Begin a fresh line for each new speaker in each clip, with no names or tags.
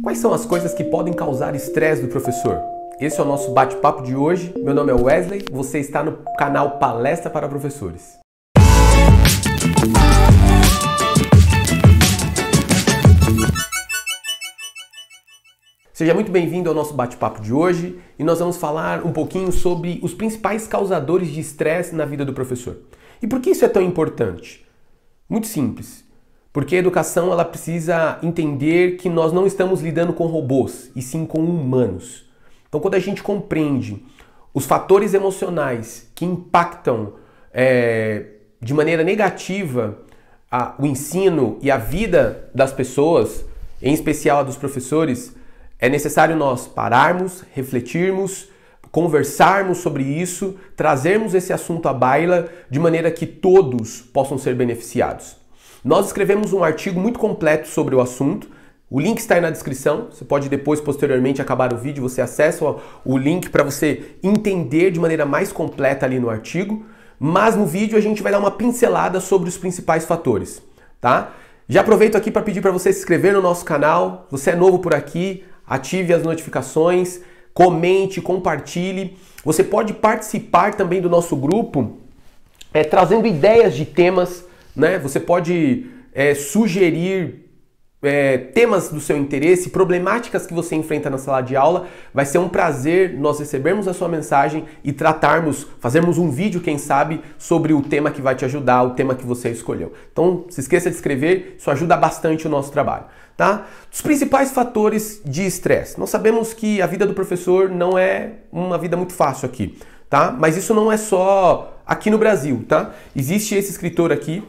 Quais são as coisas que podem causar estresse do professor? Esse é o nosso bate-papo de hoje. Meu nome é Wesley, você está no canal Palestra para Professores. Seja muito bem-vindo ao nosso bate-papo de hoje e nós vamos falar um pouquinho sobre os principais causadores de estresse na vida do professor. E por que isso é tão importante? Muito simples. Porque a educação ela precisa entender que nós não estamos lidando com robôs, e sim com humanos. Então, quando a gente compreende os fatores emocionais que impactam é, de maneira negativa a, o ensino e a vida das pessoas, em especial a dos professores, é necessário nós pararmos, refletirmos, conversarmos sobre isso, trazermos esse assunto à baila de maneira que todos possam ser beneficiados. Nós escrevemos um artigo muito completo sobre o assunto. O link está aí na descrição. Você pode depois, posteriormente, acabar o vídeo, você acessa o link para você entender de maneira mais completa ali no artigo. Mas no vídeo a gente vai dar uma pincelada sobre os principais fatores, tá? Já aproveito aqui para pedir para você se inscrever no nosso canal. Você é novo por aqui, ative as notificações, comente, compartilhe. Você pode participar também do nosso grupo, é, trazendo ideias de temas né? Você pode é, sugerir é, temas do seu interesse, problemáticas que você enfrenta na sala de aula. Vai ser um prazer nós recebermos a sua mensagem e tratarmos, fazermos um vídeo, quem sabe, sobre o tema que vai te ajudar, o tema que você escolheu. Então, se esqueça de escrever, isso ajuda bastante o nosso trabalho. Tá? Os principais fatores de estresse. Nós sabemos que a vida do professor não é uma vida muito fácil aqui, tá? Mas isso não é só aqui no Brasil, tá? Existe esse escritor aqui,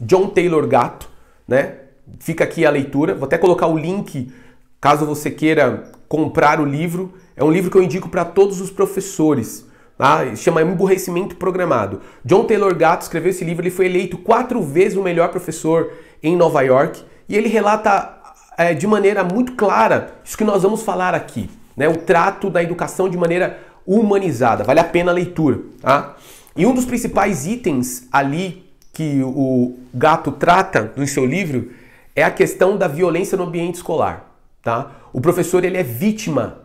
John Taylor Gato, né? Fica aqui a leitura. Vou até colocar o link caso você queira comprar o livro. É um livro que eu indico para todos os professores. Tá? Chama Emburrecimento Programado. John Taylor Gatto escreveu esse livro. Ele foi eleito quatro vezes o melhor professor em Nova York e ele relata é, de maneira muito clara isso que nós vamos falar aqui, né? O trato da educação de maneira humanizada. Vale a pena a leitura, tá? E um dos principais itens ali que o Gato trata no seu livro é a questão da violência no ambiente escolar. Tá? O professor ele é vítima,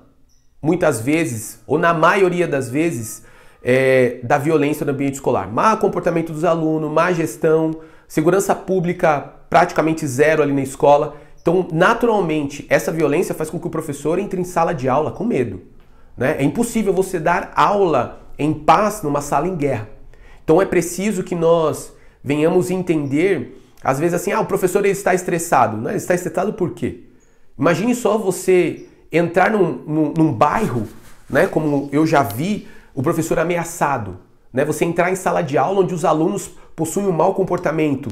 muitas vezes, ou na maioria das vezes, é, da violência no ambiente escolar. Má comportamento dos alunos, má gestão, segurança pública praticamente zero ali na escola. Então, naturalmente, essa violência faz com que o professor entre em sala de aula com medo. Né? É impossível você dar aula em paz numa sala em guerra. Então, é preciso que nós venhamos entender, às vezes assim, ah, o professor ele está estressado. Não, ele está estressado por quê? Imagine só você entrar num, num, num bairro, né, como eu já vi, o professor ameaçado. Né? Você entrar em sala de aula onde os alunos possuem um mau comportamento,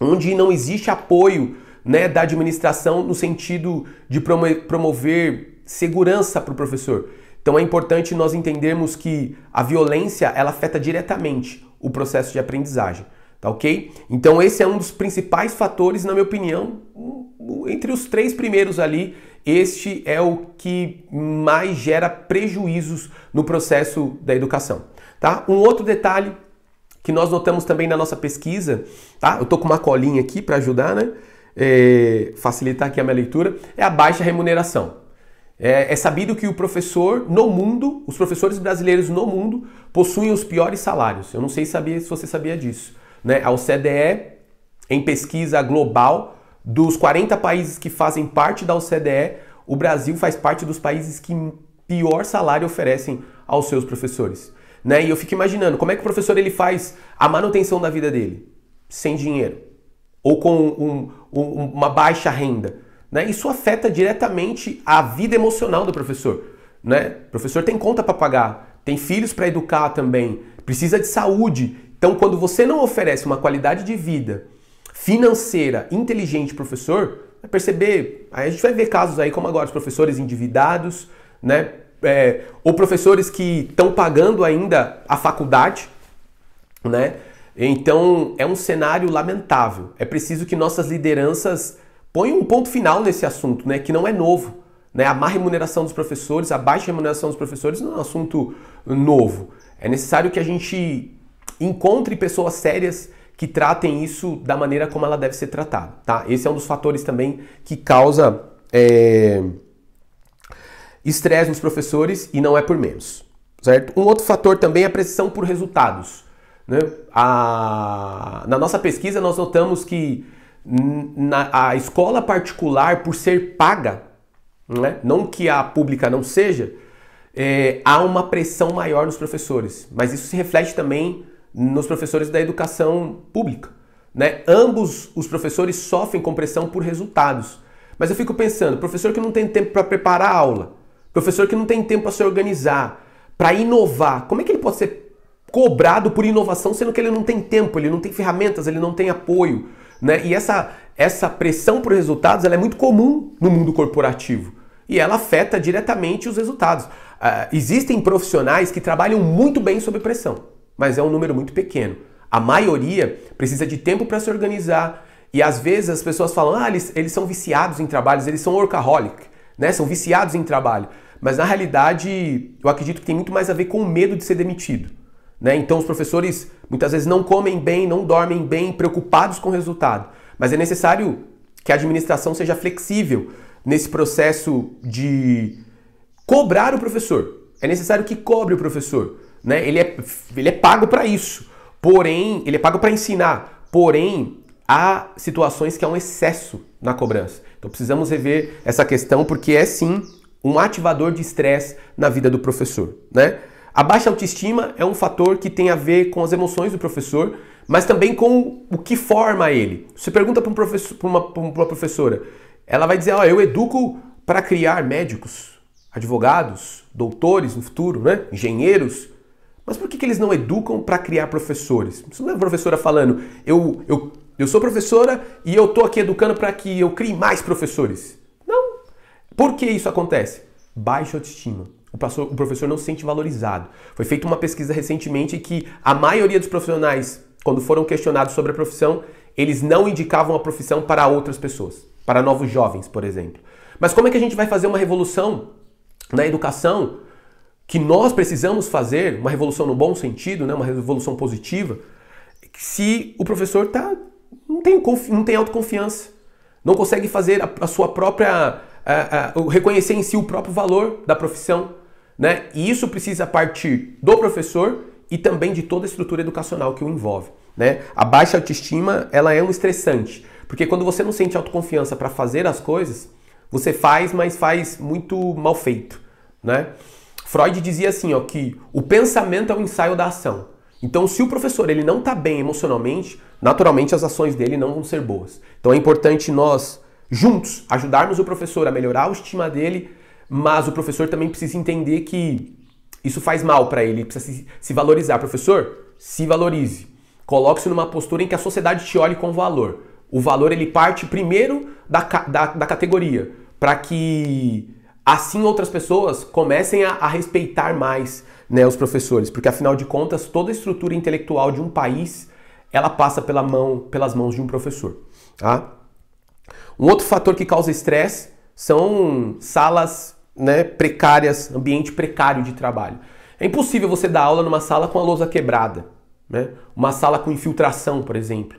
onde não existe apoio né, da administração no sentido de promover segurança para o professor. Então é importante nós entendermos que a violência ela afeta diretamente o processo de aprendizagem. Tá ok? Então esse é um dos principais fatores, na minha opinião, entre os três primeiros ali, este é o que mais gera prejuízos no processo da educação. Tá? Um outro detalhe que nós notamos também na nossa pesquisa, tá? Eu tô com uma colinha aqui para ajudar, né? É, facilitar aqui a minha leitura, é a baixa remuneração. É, é sabido que o professor no mundo, os professores brasileiros no mundo possuem os piores salários. Eu não sei sabia, se você sabia disso. Né? A OCDE, em pesquisa global, dos 40 países que fazem parte da OCDE, o Brasil faz parte dos países que pior salário oferecem aos seus professores. Né? E eu fico imaginando como é que o professor ele faz a manutenção da vida dele sem dinheiro ou com um, um, uma baixa renda. Né? Isso afeta diretamente a vida emocional do professor. Né? O professor tem conta para pagar, tem filhos para educar também, precisa de saúde. Então, quando você não oferece uma qualidade de vida financeira inteligente, professor, vai perceber. Aí a gente vai ver casos aí como agora, os professores endividados, né? É, ou professores que estão pagando ainda a faculdade, né? Então é um cenário lamentável. É preciso que nossas lideranças ponham um ponto final nesse assunto, né? Que não é novo. Né? A má remuneração dos professores, a baixa remuneração dos professores não é um assunto novo. É necessário que a gente Encontre pessoas sérias que tratem isso da maneira como ela deve ser tratada, tá? Esse é um dos fatores também que causa é, estresse nos professores e não é por menos, certo? Um outro fator também é a pressão por resultados. Né? A, na nossa pesquisa nós notamos que na, a escola particular, por ser paga, né? não que a pública não seja, é, há uma pressão maior nos professores, mas isso se reflete também nos professores da educação pública. Né? Ambos os professores sofrem com pressão por resultados. Mas eu fico pensando, professor que não tem tempo para preparar a aula, professor que não tem tempo para se organizar, para inovar, como é que ele pode ser cobrado por inovação sendo que ele não tem tempo, ele não tem ferramentas, ele não tem apoio, né? E essa essa pressão por resultados, ela é muito comum no mundo corporativo e ela afeta diretamente os resultados. Uh, existem profissionais que trabalham muito bem sob pressão mas é um número muito pequeno. A maioria precisa de tempo para se organizar e às vezes as pessoas falam, ah, eles, eles são viciados em trabalhos, eles são workaholic, né? São viciados em trabalho. Mas na realidade, eu acredito que tem muito mais a ver com o medo de ser demitido. Né? Então os professores muitas vezes não comem bem, não dormem bem, preocupados com o resultado. Mas é necessário que a administração seja flexível nesse processo de cobrar o professor. É necessário que cobre o professor né? Ele é, ele é pago para isso. Porém, ele é pago para ensinar. Porém, há situações que há um excesso na cobrança. Então precisamos rever essa questão porque é sim um ativador de estresse na vida do professor, né? A baixa autoestima é um fator que tem a ver com as emoções do professor, mas também com o que forma ele. Você pergunta para um professor, uma, uma professora, ela vai dizer: oh, eu educo para criar médicos, advogados, doutores no futuro, né? Engenheiros, mas por que, que eles não educam para criar professores? Isso não é professora falando, eu, eu, eu sou professora e eu estou aqui educando para que eu crie mais professores. Não. Por que isso acontece? Baixa autoestima. O professor não se sente valorizado. Foi feita uma pesquisa recentemente que a maioria dos profissionais, quando foram questionados sobre a profissão, eles não indicavam a profissão para outras pessoas, para novos jovens, por exemplo. Mas como é que a gente vai fazer uma revolução na educação que nós precisamos fazer, uma revolução no bom sentido, né, uma revolução positiva, se o professor tá, não, tem, não tem autoconfiança, não consegue fazer a, a sua própria. A, a, reconhecer em si o próprio valor da profissão. Né? E isso precisa partir do professor e também de toda a estrutura educacional que o envolve. Né? A baixa autoestima ela é um estressante, porque quando você não sente autoconfiança para fazer as coisas, você faz, mas faz muito mal feito. Né? Freud dizia assim, ó, que o pensamento é o ensaio da ação. Então, se o professor ele não está bem emocionalmente, naturalmente as ações dele não vão ser boas. Então, é importante nós juntos ajudarmos o professor a melhorar a autoestima dele, mas o professor também precisa entender que isso faz mal para ele, ele precisa se, se valorizar. Professor, se valorize. Coloque-se numa postura em que a sociedade te olhe com valor. O valor ele parte primeiro da, da, da categoria, para que Assim, outras pessoas comecem a, a respeitar mais né, os professores, porque afinal de contas, toda a estrutura intelectual de um país ela passa pela mão, pelas mãos de um professor. Tá? Um outro fator que causa estresse são salas né, precárias, ambiente precário de trabalho. É impossível você dar aula numa sala com a lousa quebrada, né? uma sala com infiltração, por exemplo,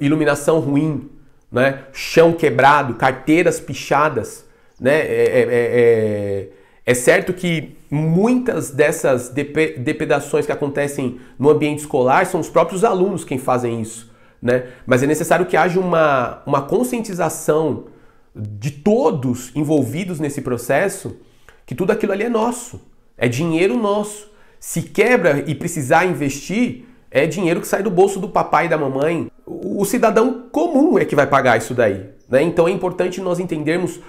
iluminação ruim, né? chão quebrado, carteiras pichadas. Né? É é, é, é, é, certo que muitas dessas depredações que acontecem no ambiente escolar são os próprios alunos quem fazem isso. Né? Mas é necessário que haja uma, uma conscientização de todos envolvidos nesse processo que tudo aquilo ali é nosso, é dinheiro nosso. Se quebra e precisar investir, é dinheiro que sai do bolso do papai e da mamãe. O cidadão comum é que vai pagar isso daí. Né? Então é importante nós entendermos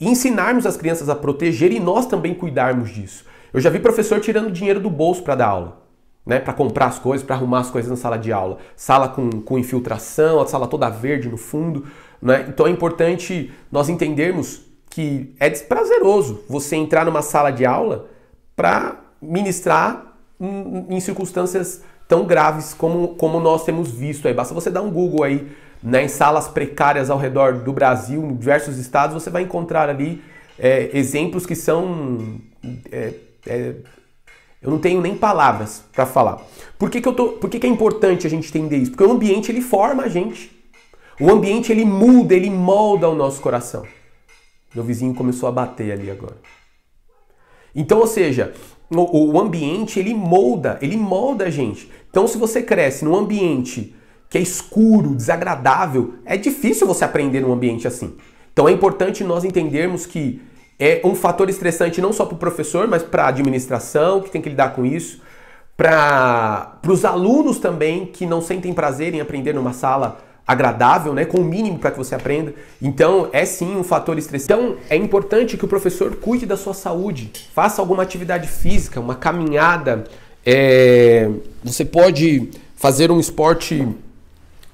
ensinarmos as crianças a proteger e nós também cuidarmos disso. Eu já vi professor tirando dinheiro do bolso para dar aula, né? Para comprar as coisas, para arrumar as coisas na sala de aula. Sala com, com infiltração, a sala toda verde no fundo, né? Então é importante nós entendermos que é desprazeroso você entrar numa sala de aula para ministrar em, em circunstâncias tão graves como, como nós temos visto aí. Basta você dar um Google aí né, em salas precárias ao redor do Brasil, em diversos estados, você vai encontrar ali é, exemplos que são. É, é, eu não tenho nem palavras para falar. Por que, que, eu tô, por que, que é importante a gente entender isso? Porque o ambiente ele forma a gente. O ambiente ele muda, ele molda o nosso coração. Meu vizinho começou a bater ali agora. Então, ou seja, o, o ambiente ele molda, ele molda a gente. Então, se você cresce num ambiente que é escuro, desagradável, é difícil você aprender num ambiente assim. Então é importante nós entendermos que é um fator estressante não só para o professor, mas para a administração que tem que lidar com isso, para os alunos também que não sentem prazer em aprender numa sala agradável, né, com o mínimo para que você aprenda. Então, é sim um fator estressante. Então, é importante que o professor cuide da sua saúde, faça alguma atividade física, uma caminhada. É... Você pode fazer um esporte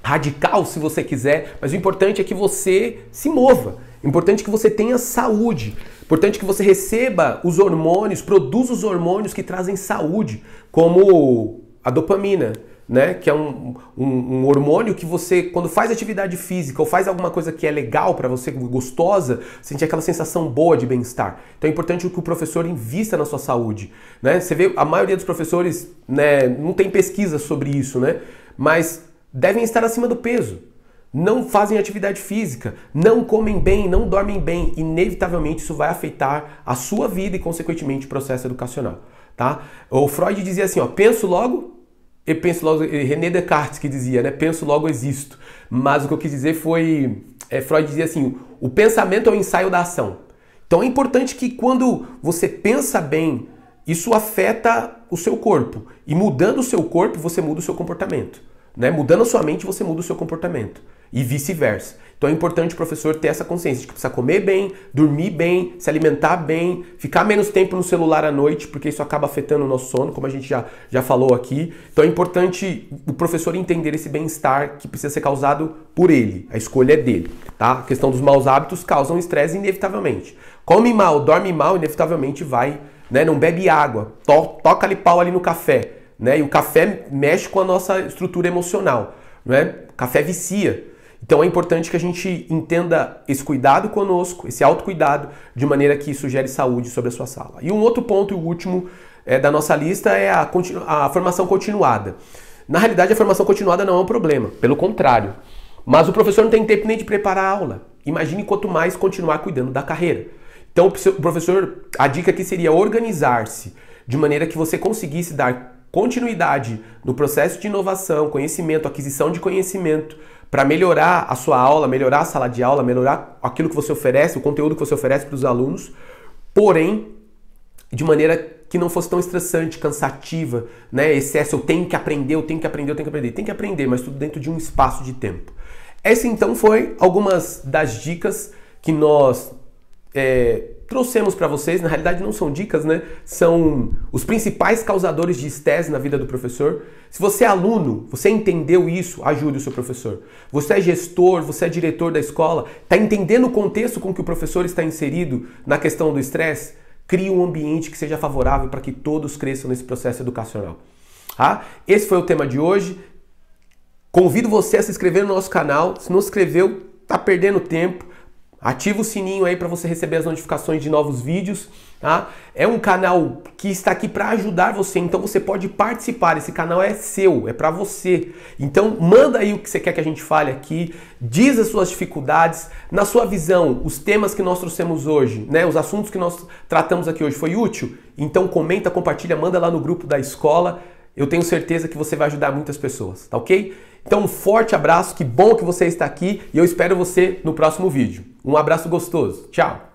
radical se você quiser, mas o importante é que você se mova. O importante é que você tenha saúde. O importante é que você receba os hormônios, produza os hormônios que trazem saúde, como a dopamina, né? Que é um, um, um hormônio que você, quando faz atividade física ou faz alguma coisa que é legal para você, gostosa, sente aquela sensação boa de bem-estar. Então é importante que o professor invista na sua saúde, né? Você vê, a maioria dos professores, né? Não tem pesquisa sobre isso, né? Mas devem estar acima do peso. Não fazem atividade física, não comem bem, não dormem bem. Inevitavelmente isso vai afetar a sua vida e, consequentemente, o processo educacional. Tá? O Freud dizia assim: ó, penso logo, e penso logo. René Descartes que dizia, né? Penso logo existo. Mas o que eu quis dizer foi. É, Freud dizia assim: o pensamento é o ensaio da ação. Então é importante que quando você pensa bem, isso afeta o seu corpo. E mudando o seu corpo, você muda o seu comportamento. Né? Mudando a sua mente, você muda o seu comportamento. E vice-versa. Então é importante o professor ter essa consciência de que precisa comer bem, dormir bem, se alimentar bem, ficar menos tempo no celular à noite, porque isso acaba afetando o nosso sono, como a gente já, já falou aqui. Então é importante o professor entender esse bem-estar que precisa ser causado por ele. A escolha é dele. Tá? A questão dos maus hábitos causam estresse inevitavelmente. Come mal, dorme mal, inevitavelmente vai, né? Não bebe água, to toca ali pau ali no café né? E o café mexe com a nossa estrutura emocional. Né? café vicia. Então é importante que a gente entenda esse cuidado conosco, esse autocuidado, de maneira que isso gere saúde sobre a sua sala. E um outro ponto, e o último é, da nossa lista, é a, a formação continuada. Na realidade, a formação continuada não é um problema, pelo contrário. Mas o professor não tem tempo nem de preparar a aula. Imagine quanto mais continuar cuidando da carreira. Então, o professor, a dica aqui seria organizar-se de maneira que você conseguisse dar continuidade no processo de inovação, conhecimento, aquisição de conhecimento, para melhorar a sua aula, melhorar a sala de aula, melhorar aquilo que você oferece, o conteúdo que você oferece para os alunos, porém de maneira que não fosse tão estressante, cansativa, né? Excesso, eu tenho que aprender, eu tenho que aprender, eu tenho que aprender, tem que aprender, mas tudo dentro de um espaço de tempo. Essa então foi algumas das dicas que nós é, trouxemos para vocês, na realidade não são dicas, né? São os principais causadores de estresse na vida do professor. Se você é aluno, você entendeu isso, ajude o seu professor. Você é gestor, você é diretor da escola, está entendendo o contexto com que o professor está inserido na questão do estresse? Crie um ambiente que seja favorável para que todos cresçam nesse processo educacional. Tá? Esse foi o tema de hoje. Convido você a se inscrever no nosso canal. Se não se inscreveu, está perdendo tempo. Ativa o sininho aí para você receber as notificações de novos vídeos, tá? É um canal que está aqui para ajudar você, então você pode participar. Esse canal é seu, é para você. Então manda aí o que você quer que a gente fale aqui, diz as suas dificuldades, na sua visão, os temas que nós trouxemos hoje, né? Os assuntos que nós tratamos aqui hoje foi útil? Então comenta, compartilha, manda lá no grupo da escola. Eu tenho certeza que você vai ajudar muitas pessoas, tá OK? Então um forte abraço, que bom que você está aqui e eu espero você no próximo vídeo. Um abraço gostoso. Tchau.